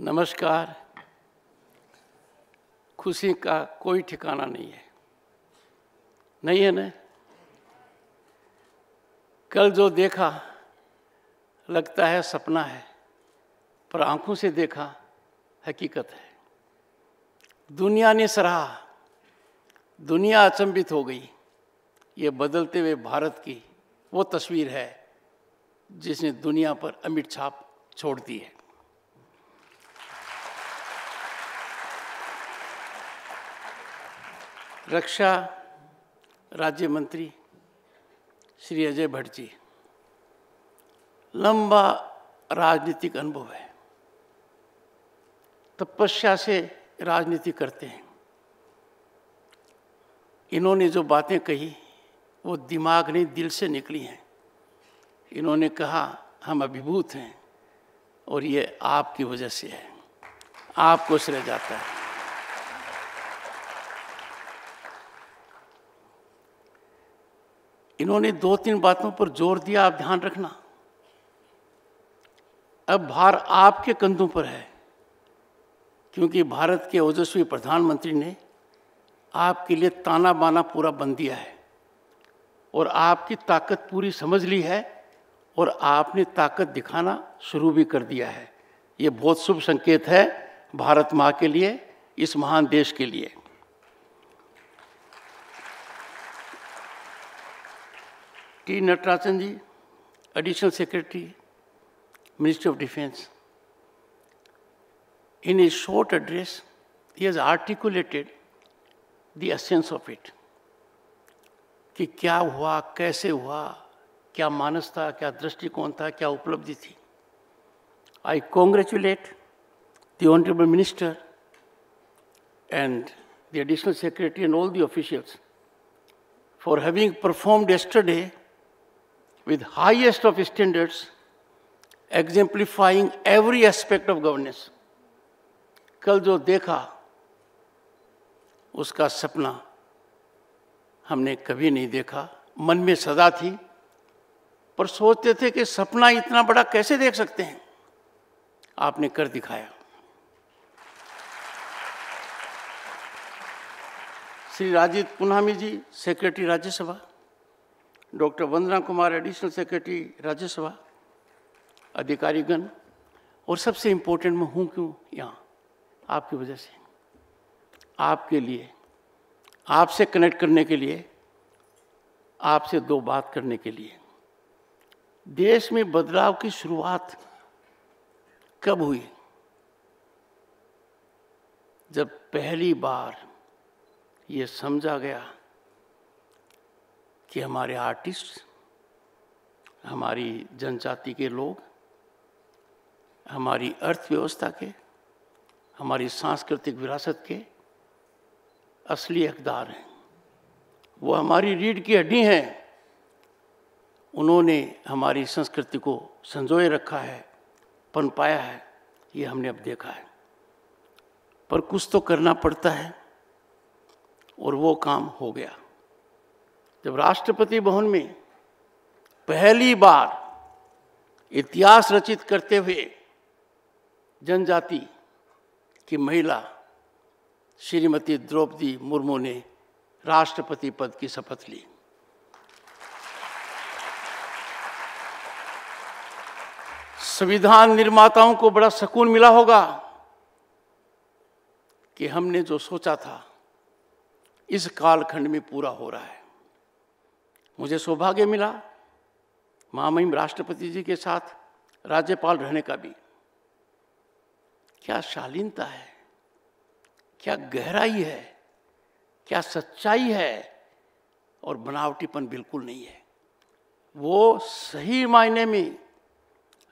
नमस्कार खुशी का कोई ठिकाना नहीं है नहीं है ना कल जो देखा लगता है सपना है पर आंखों से देखा हकीकत है दुनिया ने सराहा दुनिया अचंभित हो गई ये बदलते हुए भारत की वो तस्वीर है जिसने दुनिया पर अमिट छाप छोड़ दी है रक्षा राज्य मंत्री श्री अजय भट्ट जी लंबा राजनीतिक अनुभव है तपस्या से राजनीति करते हैं इन्होंने जो बातें कही वो दिमाग नहीं दिल से निकली हैं इन्होंने कहा हम अभिभूत हैं और ये आपकी वजह से है आपको श्रेय जाता है इन्होंने दो तीन बातों पर जोर दिया आप ध्यान रखना अब भार आपके कंधों पर है क्योंकि भारत के ओजस्वी प्रधानमंत्री ने आपके लिए ताना बाना पूरा बन दिया है और आपकी ताकत पूरी समझ ली है और आपने ताकत दिखाना शुरू भी कर दिया है ये बहुत शुभ संकेत है भारत माँ के लिए इस महान देश के लिए T Natarajan ji additional secretary ministry of defence in a short address he has articulated the essence of it कि क्या हुआ कैसे हुआ क्या मानस था क्या दृष्टिकोण था क्या उपलब्धि थी I congratulate the honourable minister and the additional secretary and all the officials for having performed yesterday with highest of standards, exemplifying every aspect of governance. कल जो देखा उसका सपना हमने कभी नहीं देखा मन में सदा थी पर सोचते थे कि सपना इतना बड़ा कैसे देख सकते हैं आपने कर दिखाया Shri Rajiv Punami ji secretary Rajya Sabha doctor Vandana Kumar additional secretary Rajya Sabha अधिकारीगण और सबसे इम्पोर्टेंट मैं हूँ क्यों यहाँ आपकी वजह से आपके लिए आपसे कनेक्ट करने के लिए आपसे दो बात करने के लिए देश में बदलाव की शुरुआत कब हुई जब पहली बार ये समझा गया कि हमारे आर्टिस्ट हमारी जनजाति के लोग हमारी अर्थव्यवस्था के हमारी सांस्कृतिक विरासत के असली हकदार हैं वो हमारी रीढ़ की हड्डी हैं उन्होंने हमारी संस्कृति को संजोए रखा है पनपाया है ये हमने अब देखा है पर कुछ तो करना पड़ता है और वो काम हो गया जब राष्ट्रपति भवन में पहली बार इतिहास रचित करते हुए जनजाति की महिला श्रीमती द्रौपदी मुर्मू ने राष्ट्रपति पद की शपथ ली संविधान निर्माताओं को बड़ा सुकून मिला होगा कि हमने जो सोचा था इस कालखंड में पूरा हो रहा है मुझे सौभाग्य मिला महामहिम राष्ट्रपति जी के साथ राज्यपाल रहने का भी क्या शालीनता है क्या गहराई है क्या सच्चाई है और बनावटीपन बिल्कुल नहीं है वो सही मायने में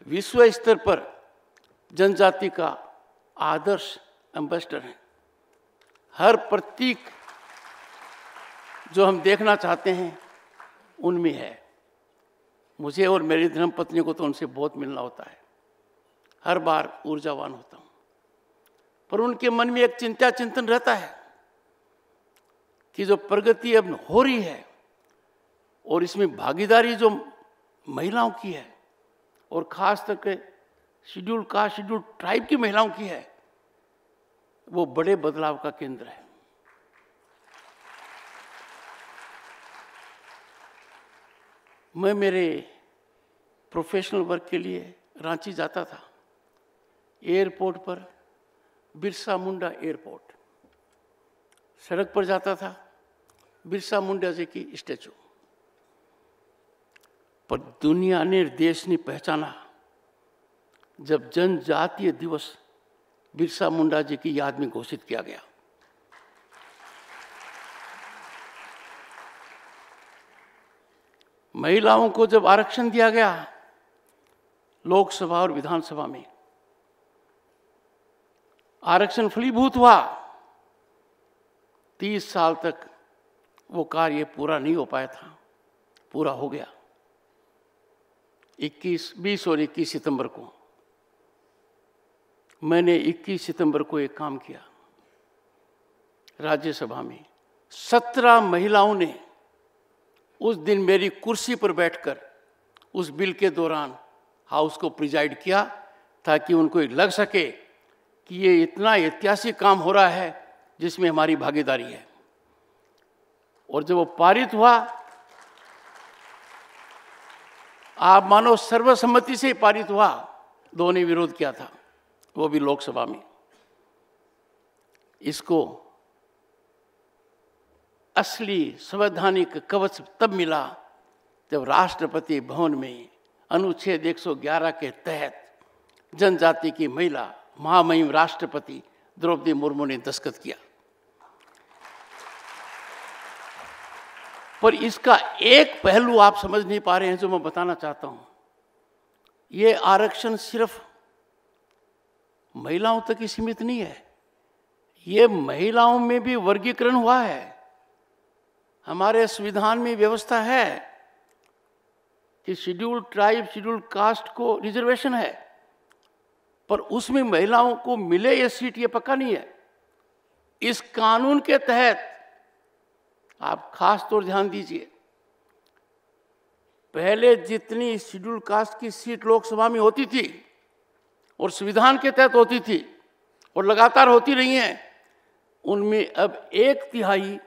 विश्व स्तर पर जनजाति का आदर्श एम्बेसडर है हर प्रतीक जो हम देखना चाहते हैं उनमें है मुझे और मेरी धर्म पत्नी को तो उनसे बहुत मिलना होता है हर बार ऊर्जावान होता हूँ पर उनके मन में एक चिंता चिंतन रहता है कि जो प्रगति अब हो रही है और इसमें भागीदारी जो महिलाओं की है और ख़ास करके शेड्यूल कास्ट शेड्यूल ट्राइब की महिलाओं की है वो बड़े बदलाव का केंद्र है मैं मेरे प्रोफेशनल वर्क के लिए रांची जाता था एयरपोर्ट पर बिरसा मुंडा एयरपोर्ट सड़क पर जाता था बिरसा मुंडा जी की स्टैचू पर दुनिया ने देश ने पहचाना जब जनजातीय दिवस बिरसा मुंडा जी की याद में घोषित किया गया महिलाओं को जब आरक्षण दिया गया लोकसभा और विधानसभा में आरक्षण फलीभूत हुआ तीस साल तक वो कार्य पूरा नहीं हो पाया था पूरा हो गया 21 बीस और 21 सितंबर को मैंने 21 सितंबर को एक काम किया राज्यसभा में सत्रह महिलाओं ने उस दिन मेरी कुर्सी पर बैठकर उस बिल के दौरान हाउस को प्रिजाइड किया ताकि उनको लग सके कि ये इतना ऐतिहासिक काम हो रहा है जिसमें हमारी भागीदारी है और जब वो पारित हुआ आप मानो सर्वसम्मति से ही पारित हुआ दो विरोध किया था वो भी लोकसभा में इसको असली संवैधानिक कवच तब मिला जब राष्ट्रपति भवन में अनुच्छेद 111 के तहत जनजाति की महिला महामहिम राष्ट्रपति द्रौपदी मुर्मू ने दस्खत किया पर इसका एक पहलू आप समझ नहीं पा रहे हैं जो मैं बताना चाहता हूं ये आरक्षण सिर्फ महिलाओं तक ही सीमित नहीं है ये महिलाओं में भी वर्गीकरण हुआ है हमारे संविधान में व्यवस्था है कि शेड्यूल्ड ट्राइब शेड्यूल कास्ट को रिजर्वेशन है पर उसमें महिलाओं को मिले ये सीट ये पक्का नहीं है इस कानून के तहत आप खास तौर ध्यान दीजिए पहले जितनी शेड्यूल कास्ट की सीट लोकसभा में होती थी और संविधान के तहत होती थी और लगातार होती रही हैं उनमें अब एक तिहाई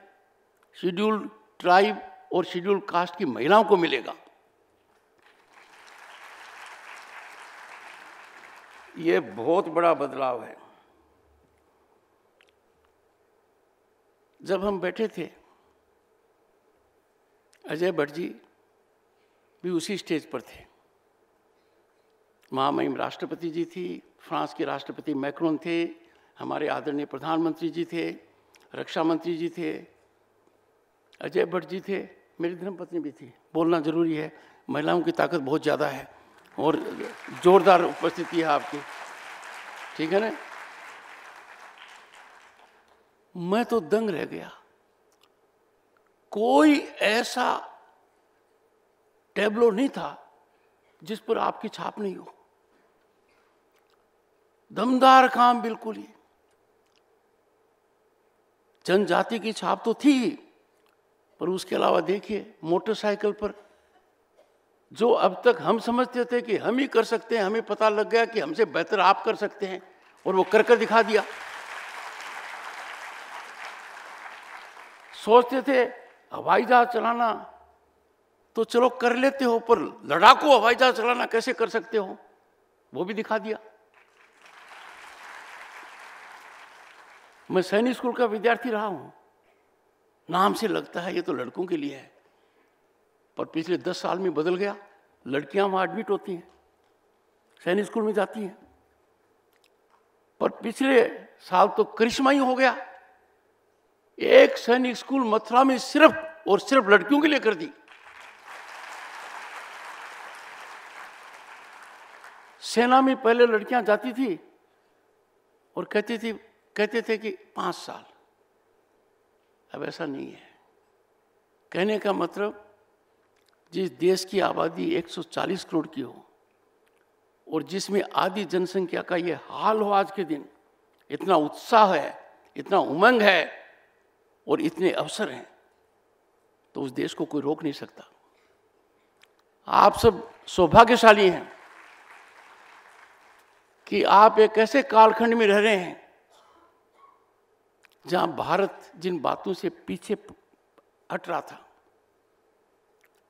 शेड्यूल्ड ट्राइब और शेड्यूल कास्ट की महिलाओं को मिलेगा ये बहुत बड़ा बदलाव है जब हम बैठे थे अजय भट्ट जी भी उसी स्टेज पर थे महामहिम राष्ट्रपति जी थी फ्रांस के राष्ट्रपति मैक्रोन थे हमारे आदरणीय प्रधानमंत्री जी थे रक्षा मंत्री जी थे अजय भट्ट जी थे मेरी धर्मपत्नी भी थी बोलना ज़रूरी है महिलाओं की ताकत बहुत ज़्यादा है और ज़ोरदार उपस्थिति है आपकी ठीक है ना मैं तो दंग रह गया कोई ऐसा टेबलो नहीं था जिस पर आपकी छाप नहीं हो दमदार काम बिल्कुल ही जनजाति की छाप तो थी और उसके अलावा देखिए मोटरसाइकिल पर जो अब तक हम समझते थे कि हम ही कर सकते हैं हमें पता लग गया कि हमसे बेहतर आप कर सकते हैं और वो कर कर दिखा दिया सोचते थे हवाई जहाज चलाना तो चलो कर लेते हो पर लड़ाकू हवाई जहाज चलाना कैसे कर सकते हो वो भी दिखा दिया मैं सैनिक स्कूल का विद्यार्थी रहा हूं नाम से लगता है ये तो लड़कों के लिए है पर पिछले दस साल में बदल गया लड़कियां वहां एडमिट होती हैं सैनिक स्कूल में जाती हैं पर पिछले साल तो करिश्मा ही हो गया एक सैनिक स्कूल मथुरा में सिर्फ और सिर्फ लड़कियों के लिए कर दी सेना में पहले लड़कियां जाती थी और कहती थी कहते थे कि पांच साल अब ऐसा नहीं है कहने का मतलब जिस देश की आबादी 140 करोड़ की हो और जिसमें आधी जनसंख्या का ये हाल हो आज के दिन इतना उत्साह है इतना उमंग है और इतने अवसर हैं तो उस देश को कोई रोक नहीं सकता आप सब सौभाग्यशाली हैं कि आप एक ऐसे कालखंड में रह रहे हैं जहां भारत जिन बातों से पीछे हट रहा था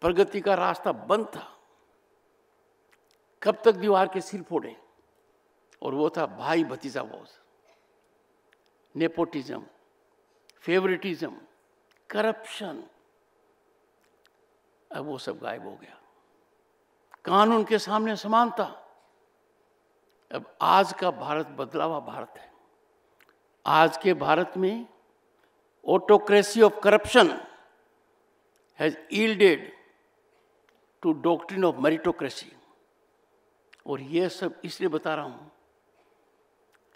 प्रगति का रास्ता बंद था कब तक दीवार के सिर फोड़े और वो था भाई भतीजा बोझ नेपोटिज्म फेवरेटिज्म करप्शन अब वो सब गायब हो गया कानून के सामने समानता अब आज का भारत बदलावा भारत है आज के भारत में autocracy of corruption has yielded to doctrine of meritocracy और ये सब इसलिए बता रहा हूँ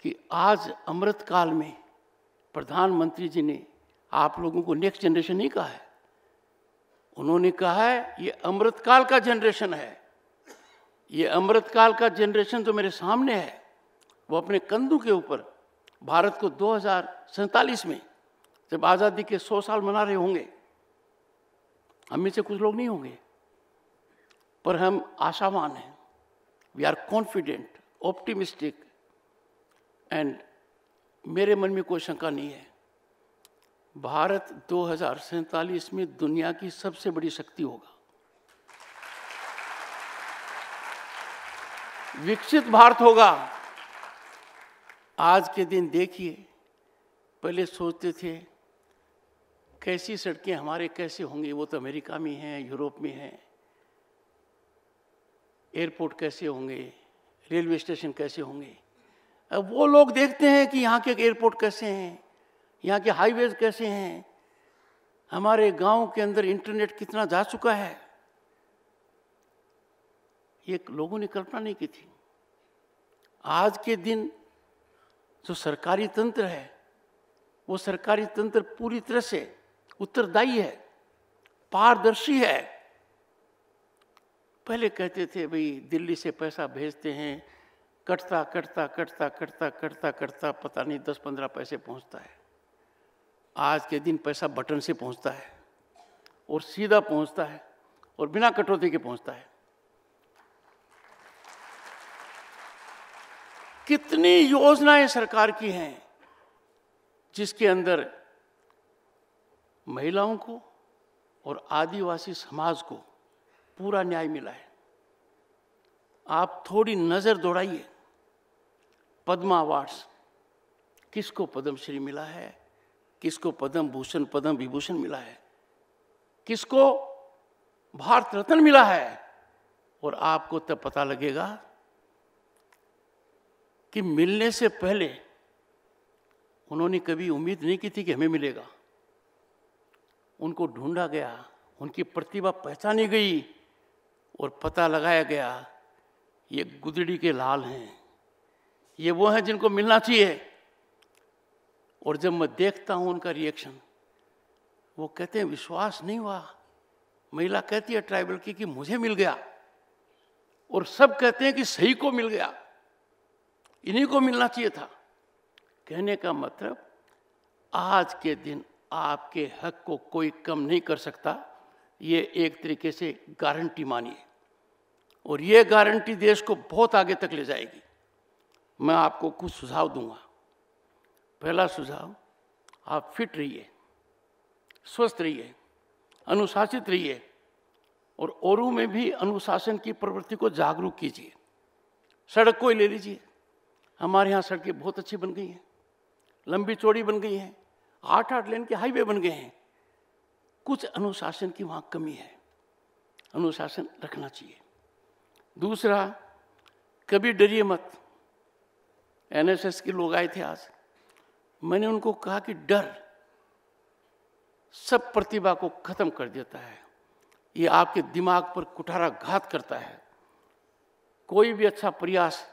कि आज अमृत काल में प्रधानमंत्री जी ने आप लोगों को नेक्स्ट जनरेशन नहीं कहा है उन्होंने कहा है ये अमृत काल का जनरेशन है ये अमृत काल का जनरेशन जो तो मेरे सामने है वो अपने कंधों के ऊपर भारत को दो में जब आज़ादी के सौ साल मना रहे होंगे हम में से कुछ लोग नहीं होंगे पर हम आशावान हैं we are confident optimistic and मेरे मन में कोई शंका नहीं है भारत दो में दुनिया की सबसे बड़ी शक्ति होगा विकसित भारत होगा आज के दिन देखिए पहले सोचते थे कैसी सड़कें हमारे कैसे होंगी वो तो अमेरिका में हैं यूरोप में हैं एयरपोर्ट कैसे होंगे रेलवे स्टेशन कैसे होंगे अब वो लोग देखते हैं कि यहाँ के एयरपोर्ट कैसे हैं यहाँ के हाईवेज कैसे हैं हमारे गांव के अंदर इंटरनेट कितना जा चुका है ये लोगों ने कल्पना नहीं की थी आज के दिन जो सरकारी तंत्र है वो सरकारी तंत्र पूरी तरह से उत्तरदायी है पारदर्शी है पहले कहते थे भाई दिल्ली से पैसा भेजते हैं कटता कटता कटता कटता कटता कटता पता नहीं दस पंद्रह पैसे पहुंचता है आज के दिन पैसा बटन से पहुंचता है और सीधा पहुंचता है और बिना कटौती के पहुंचता है कितनी योजनाएं सरकार की हैं जिसके अंदर महिलाओं को और आदिवासी समाज को पूरा न्याय मिला है आप थोड़ी नज़र दौड़ाइए पद्मा अवार्ड्स किसको पद्मश्री मिला है किसको पद्म भूषण पद्म विभूषण मिला है किसको भारत रत्न मिला है और आपको तब पता लगेगा कि मिलने से पहले उन्होंने कभी उम्मीद नहीं की थी कि हमें मिलेगा उनको ढूंढा गया उनकी प्रतिभा पहचानी गई और पता लगाया गया ये गुदड़ी के लाल हैं ये वो हैं जिनको मिलना चाहिए और जब मैं देखता हूँ उनका रिएक्शन वो कहते हैं विश्वास नहीं हुआ महिला कहती है ट्राइबल की कि मुझे मिल गया और सब कहते हैं कि सही को मिल गया इन्हीं को मिलना चाहिए था कहने का मतलब आज के दिन आपके हक को कोई कम नहीं कर सकता ये एक तरीके से गारंटी मानिए और ये गारंटी देश को बहुत आगे तक ले जाएगी मैं आपको कुछ सुझाव दूंगा पहला सुझाव आप फिट रहिए स्वस्थ रहिए अनुशासित रहिए और औरों में भी अनुशासन की प्रवृत्ति को जागरूक कीजिए सड़क को ही ले लीजिए हमारे यहाँ सड़कें बहुत अच्छी बन गई हैं लंबी चौड़ी बन गई हैं आठ आठ लेन के हाईवे बन गए हैं कुछ अनुशासन की वहाँ कमी है अनुशासन रखना चाहिए दूसरा कभी डरिए मत एनएसएस के लोग आए थे आज मैंने उनको कहा कि डर सब प्रतिभा को खत्म कर देता है ये आपके दिमाग पर कुठारा घात करता है कोई भी अच्छा प्रयास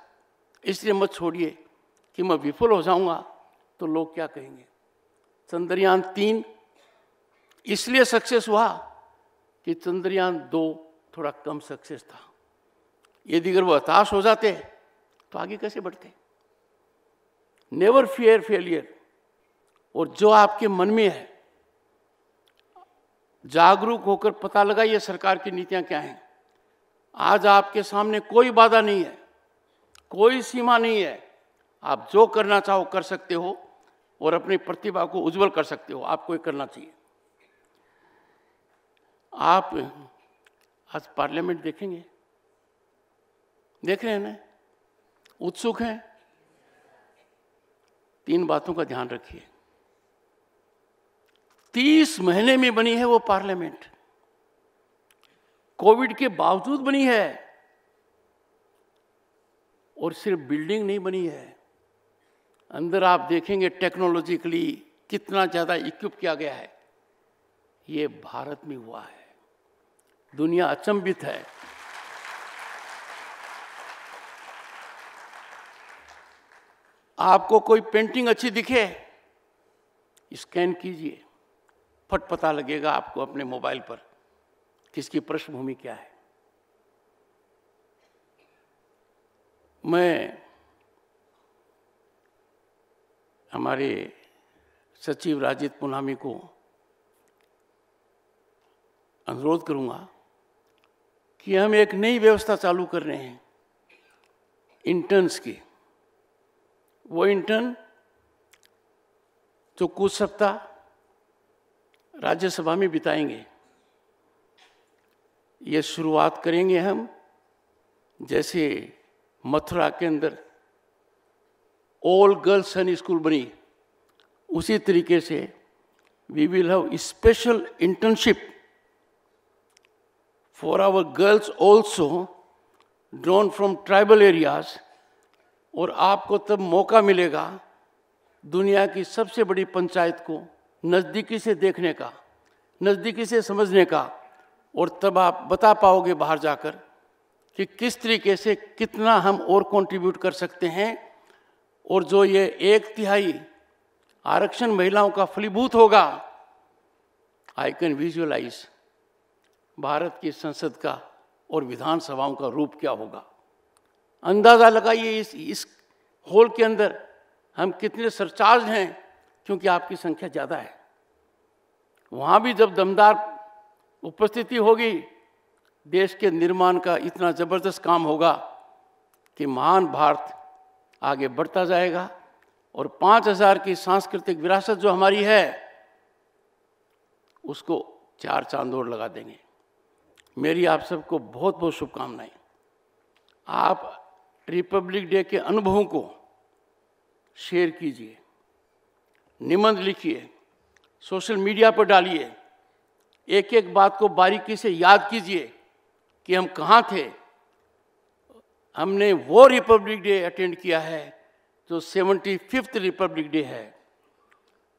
इसलिए मत छोड़िए कि मैं विफल हो जाऊंगा तो लोग क्या कहेंगे चंद्रयान तीन इसलिए सक्सेस हुआ कि चंद्रयान दो थोड़ा कम सक्सेस था यदि अगर वो हताश हो जाते तो आगे कैसे बढ़ते नेवर फियर फेलियर और जो आपके मन में है जागरूक होकर पता लगाइए सरकार की नीतियां क्या हैं आज आपके सामने कोई बाधा नहीं है कोई सीमा नहीं है आप जो करना चाहो कर सकते हो और अपनी प्रतिभा को उज्जवल कर सकते हो आपको ये करना चाहिए आप आज पार्लियामेंट देखेंगे देख रहे हैं ना उत्सुक हैं तीन बातों का ध्यान रखिए तीस महीने में बनी है वो पार्लियामेंट कोविड के बावजूद बनी है और सिर्फ बिल्डिंग नहीं बनी है अंदर आप देखेंगे टेक्नोलॉजिकली कितना ज़्यादा इक्विप किया गया है ये भारत में हुआ है दुनिया अचंभित है आपको कोई पेंटिंग अच्छी दिखे स्कैन कीजिए फट पता लगेगा आपको अपने मोबाइल पर किसकी पृष्ठभूमि क्या है मैं हमारे सचिव राजित पुनामी को अनुरोध करूंगा कि हम एक नई व्यवस्था चालू कर रहे हैं इंटर्न्स की वो इंटर्न जो कुछ सप्ताह राज्यसभा में बिताएंगे ये शुरुआत करेंगे हम जैसे मथुरा के अंदर ऑल गर्ल्स सन स्कूल बनी उसी तरीके से we will have special internship for our girls also drawn from tribal areas और आपको तब मौका मिलेगा दुनिया की सबसे बड़ी पंचायत को नज़दीकी से देखने का नज़दीकी से समझने का और तब आप बता पाओगे बाहर जाकर कि किस तरीके से कितना हम और कंट्रीब्यूट कर सकते हैं और जो ये एक तिहाई आरक्षण महिलाओं का फलीभूत होगा आई कैन विजुअलाइज भारत की संसद का और विधानसभाओं का रूप क्या होगा अंदाज़ा लगाइए इस इस हॉल के अंदर हम कितने सरचार्ज हैं क्योंकि आपकी संख्या ज़्यादा है वहाँ भी जब दमदार उपस्थिति होगी देश के निर्माण का इतना ज़बरदस्त काम होगा कि महान भारत आगे बढ़ता जाएगा और पाँच हजार की सांस्कृतिक विरासत जो हमारी है उसको चार चांद और लगा देंगे मेरी आप सबको बहुत बहुत शुभकामनाएं आप रिपब्लिक डे के अनुभवों को शेयर कीजिए निबंध लिखिए सोशल मीडिया पर डालिए एक एक बात को बारीकी से याद कीजिए कि हम कहाँ थे हमने वो रिपब्लिक डे अटेंड किया है जो सेवेंटी फिफ्थ रिपब्लिक डे है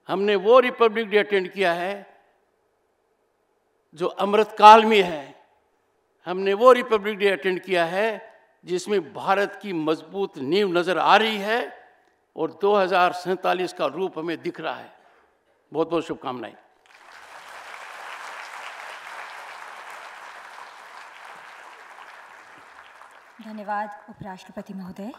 हमने वो रिपब्लिक डे अटेंड किया है जो अमृतकाल में है हमने वो रिपब्लिक डे अटेंड किया है जिसमें भारत की मजबूत नींव नज़र आ रही है और दो का रूप हमें दिख रहा है बहुत बहुत शुभकामनाएं धन्यवाद उपराष्ट्रपति महोदय